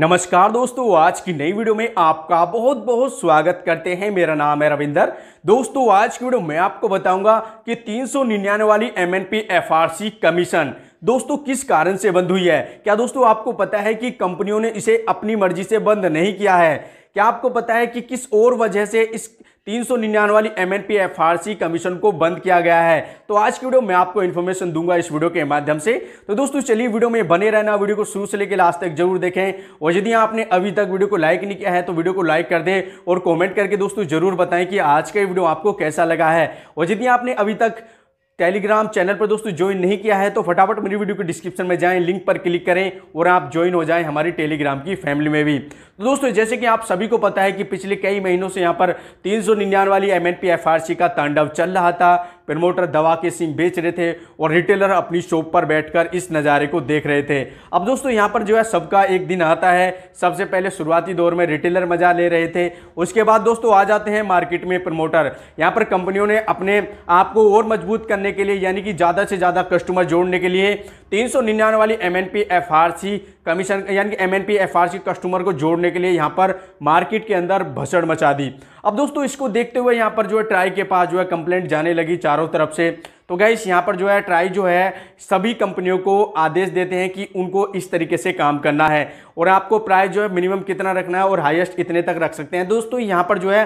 नमस्कार दोस्तों आज की नई वीडियो में आपका बहुत बहुत स्वागत करते हैं मेरा नाम है रविंदर दोस्तों आज की वीडियो में आपको बताऊंगा कि तीन सौ निन्यानवे वाली M N P F R C commission दोस्तों किस कारण से बंद हुई है क्या दोस्तों आपको पता है कि कंपनियों ने इसे अपनी मर्जी से बंद नहीं किया है क्या आपको पता है कि किस और वजह से इस तीन सौ निन्यानवे वाली M N P F R C commission को बंद किया गया है तो आज की वीडियो में आपको इन्फॉर्मेशन दूंगा इस वीडियो के माध्यम से तो दोस्तों चलिए वीडियो में बने रहना वीडियो को शुरू से लेकर लास्ट तक जरूर देखें और यदि आपने अभी तक वीडियो को लाइक नहीं किया है तो वीडियो को लाइक कर दें और कॉमेंट करके दोस्तों जरूर बताएं कि आज का वीडियो आपको कैसा लगा है और यदि आपने अभी तक टेलीग्राम चैनल पर दोस्तों ज्वाइन नहीं किया है तो फटाफट मेरी वीडियो के डिस्क्रिप्शन में जाएं लिंक पर क्लिक करें और आप ज्वाइन हो जाएं हमारी टेलीग्राम की फैमिली में भी तो दोस्तों जैसे कि आप सभी को पता है कि पिछले कई महीनों से यहाँ पर तीन सौ निन्यानवे वाली एम एन का तांडव चल रहा था प्रमोटर दवा के सिम बेच रहे थे और रिटेलर अपनी शॉप पर बैठकर इस नज़ारे को देख रहे थे अब दोस्तों यहाँ पर जो है सबका एक दिन आता है सबसे पहले शुरुआती दौर में रिटेलर मज़ा ले रहे थे उसके बाद दोस्तों आ जाते हैं मार्केट में प्रमोटर यहाँ पर कंपनियों ने अपने आप को और मजबूत करने के लिए यानी कि ज़्यादा से ज़्यादा कस्टमर जोड़ने के लिए तीन सौ निन्यानवे वाली एम एन कमीशन यानी कि एम एन कस्टमर को जोड़ने के लिए यहाँ पर मार्केट के अंदर भसड़ मचा दी अब दोस्तों इसको देखते हुए यहाँ पर जो है ट्राई के पास जो है कंप्लेंट जाने लगी चारों तरफ से तो गैस यहाँ पर जो है ट्राई जो है सभी कंपनियों को आदेश देते हैं कि उनको इस तरीके से काम करना है और आपको प्राइस जो है मिनिमम कितना रखना है और हाइस्ट इतने तक रख सकते हैं दोस्तों यहाँ पर जो है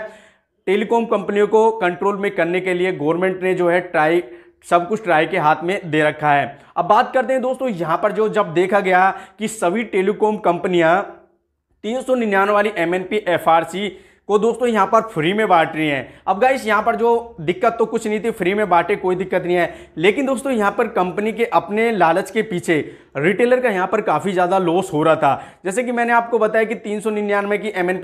टेलीकॉम कंपनियों को कंट्रोल में करने के लिए गवर्नमेंट ने जो है ट्राई सब कुछ ट्राई के हाथ में दे रखा है अब बात करते हैं दोस्तों यहाँ पर जो जब देखा गया कि सभी टेलीकॉम कंपनियाँ तीन सौ निन्यानवे वाली M N P F R C को दोस्तों यहाँ पर फ्री में बांट रही हैं अब गाइस यहाँ पर जो दिक्कत तो कुछ नहीं थी फ्री में बांटे कोई दिक्कत नहीं है लेकिन दोस्तों यहाँ पर कंपनी के अपने लालच के पीछे रिटेलर का यहाँ पर काफ़ी ज़्यादा लॉस हो रहा था जैसे कि मैंने आपको बताया कि तीन की एम एन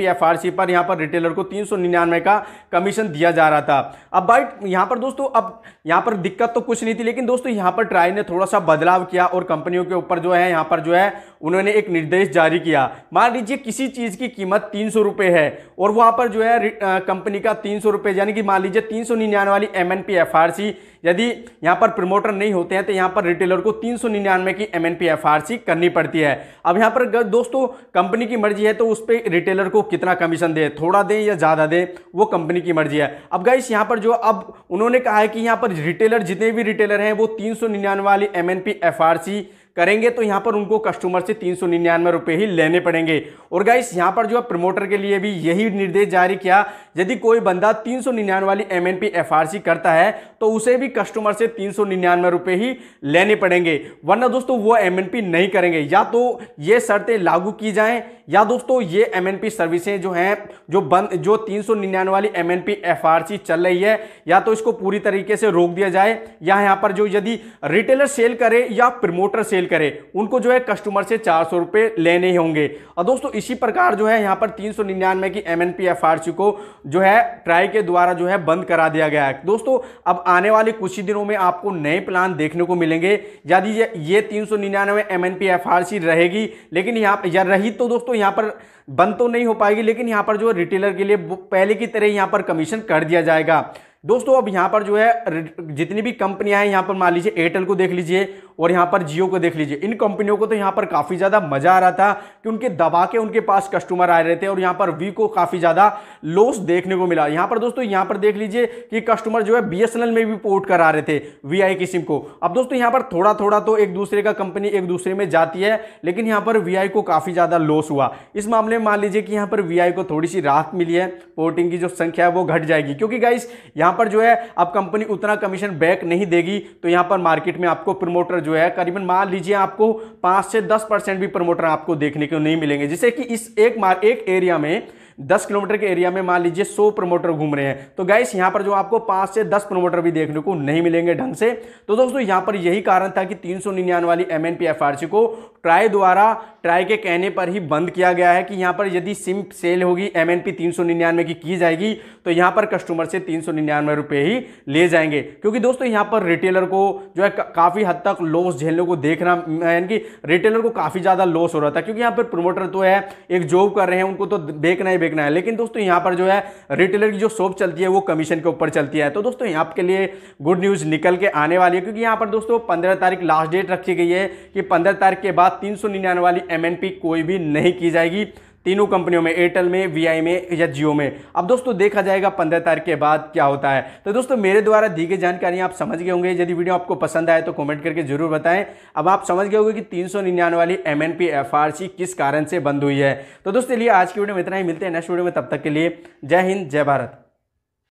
पर यहाँ पर रिटेलर को तीन का कमीशन दिया जा रहा था अब बाइट यहाँ पर दोस्तों अब यहाँ पर दिक्कत तो कुछ नहीं थी लेकिन दोस्तों यहाँ पर ट्राई ने थोड़ा सा बदलाव किया और कंपनियों के ऊपर जो है यहाँ पर जो है उन्होंने एक निर्देश जारी किया मान लीजिए किसी चीज़ की कीमत तीन सौ रुपये है और वहाँ पर जो है कंपनी का तीन सौ रुपये यानी कि मान लीजिए तीन सौ निन्यानवे वाली M N P F R C यदि यहाँ पर प्रमोटर नहीं होते हैं तो यहाँ पर रिटेलर को तीन सौ निन्यानवे की M N P F R C करनी पड़ती है अब यहाँ पर दोस्तों कंपनी की मर्जी है तो उस पर रिटेलर को कितना कमीशन दे थोड़ा दें या ज़्यादा दें वो कंपनी की मर्जी है अब गाइस यहाँ पर जो अब उन्होंने कहा है कि यहाँ पर रिटेलर जितने भी रिटेलर हैं वो तीन सौ निन्यानवे वाली M N P F R C करेंगे तो यहाँ पर उनको कस्टमर से तीन सौ निन्यानवे रुपये ही लेने पड़ेंगे और गाइस यहाँ पर जो है प्रमोटर के लिए भी यही निर्देश जारी किया यदि कोई बंदा तीन सौ निन्यानवे वाली M N P F R C करता है तो उसे भी कस्टमर से तीन सौ निन्यानवे रुपये ही लेने पड़ेंगे वरना दोस्तों वो एम एन पी नहीं करेंगे या तो ये शर्तें लागू की जाएँ या दोस्तों ये एम एन पी सर्विसें जो हैं जो बंद जो तीन सौ निन्यानवे वाली M N P F R C चल रही है या तो इसको पूरी तरीके से रोक दिया जाए या यहाँ पर जो यदि रिटेलर सेल करे या प्रमोटर सेल करें उनको जो है कस्टमर से चार सौ रुपये लेने ही होंगे और दोस्तों इसी प्रकार जो है यहाँ पर तीन सौ निन्यानवे की M N P F R C को जो है ट्राई के द्वारा जो है बंद करा दिया गया है दोस्तों अब आने वाले कुछ ही दिनों में आपको नए प्लान देखने को मिलेंगे यदि ये तीन सौ निन्यानवे M N P F R C रहेगी लेकिन यहाँ या रही तो दोस्तों यहाँ पर बंद तो नहीं हो पाएगी लेकिन यहाँ पर जो है रिटेलर के लिए पहले की तरह यहाँ पर कमीशन कर दिया जाएगा दोस्तों अब यहाँ पर जो है जितनी भी कंपनियां हैं यहाँ पर मान लीजिए एयरटेल को देख लीजिए और यहां पर जियो को देख लीजिए इन कंपनियों को तो यहाँ पर काफ़ी ज़्यादा मज़ा आ रहा था कि उनके दबा के उनके पास कस्टमर आ रहे थे और यहां पर वी को काफ़ी ज़्यादा लॉस देखने को मिला यहाँ पर दोस्तों यहां पर देख लीजिए कि कस्टमर जो है बी में भी पोर्ट करा रहे थे वी की सिम को अब दोस्तों यहां पर थोड़ा थोड़ा तो एक दूसरे का कंपनी एक दूसरे में जाती है लेकिन यहां पर वी को काफ़ी ज़्यादा लॉस हुआ इस मामले में मान लीजिए कि यहां पर वी को थोड़ी सी राहत मिली है पोर्टिंग की जो संख्या है वो घट जाएगी क्योंकि गाइस यहां पर जो है अब कंपनी उतना कमीशन बैक नहीं देगी तो यहां पर मार्केट में आपको प्रमोटर जो है करीबन मान लीजिए आपको पाँच से दस परसेंट भी प्रमोटर आपको देखने को नहीं मिलेंगे जिससे कि इस एक मार एक एरिया में दस किलोमीटर के एरिया में मान लीजिए सौ प्रमोटर घूम रहे हैं तो गाइस यहां पर जो आपको पाँच से दस प्रमोटर भी देखने को नहीं मिलेंगे ढंग से तो दोस्तों यहां पर यही कारण था कि तीन सौ निन्यानवे वाली एम को ट्राई द्वारा ट्राई के कहने पर ही बंद किया गया है कि यहां पर यदि सिम सेल होगी एम एन पी की की जाएगी तो यहां पर कस्टमर से तीन सौ ही ले जाएंगे क्योंकि दोस्तों यहां पर रिटेलर को जो है काफ़ी हद तक लॉस झेलने को देखना यानी कि रिटेलर को काफ़ी ज़्यादा लॉस हो रहा था क्योंकि यहां पर प्रमोटर तो है एक जॉब कर रहे हैं उनको तो देखना ही देखना है लेकिन दोस्तों यहाँ पर जो है रिटेलर की जो शॉप चलती है वो कमीशन के ऊपर चलती है तो दोस्तों यहाँ आपके लिए गुड न्यूज़ निकल के आने वाली है क्योंकि यहाँ पर दोस्तों पंद्रह तारीख लास्ट डेट रखी गई है कि पंद्रह तारीख के बाद तीन वाली एम कोई भी नहीं की जाएगी तीनों कंपनियों में एयरटेल में वीआई में या जियो में अब दोस्तों देखा जाएगा पंद्रह तारीख के बाद क्या होता है तो दोस्तों मेरे द्वारा दी गई जानकारी आप समझ गए होंगे यदि वीडियो आपको पसंद आए तो कमेंट करके जरूर बताएं अब आप समझ गए होंगे कि तीन सौ निन्यानवे वाली M N P F R C किस कारण से बंद हुई है तो दोस्तों लिए आज की वीडियो में इतना ही मिलते हैं नेक्स्ट वीडियो में तब तक के लिए जय हिंद जय भारत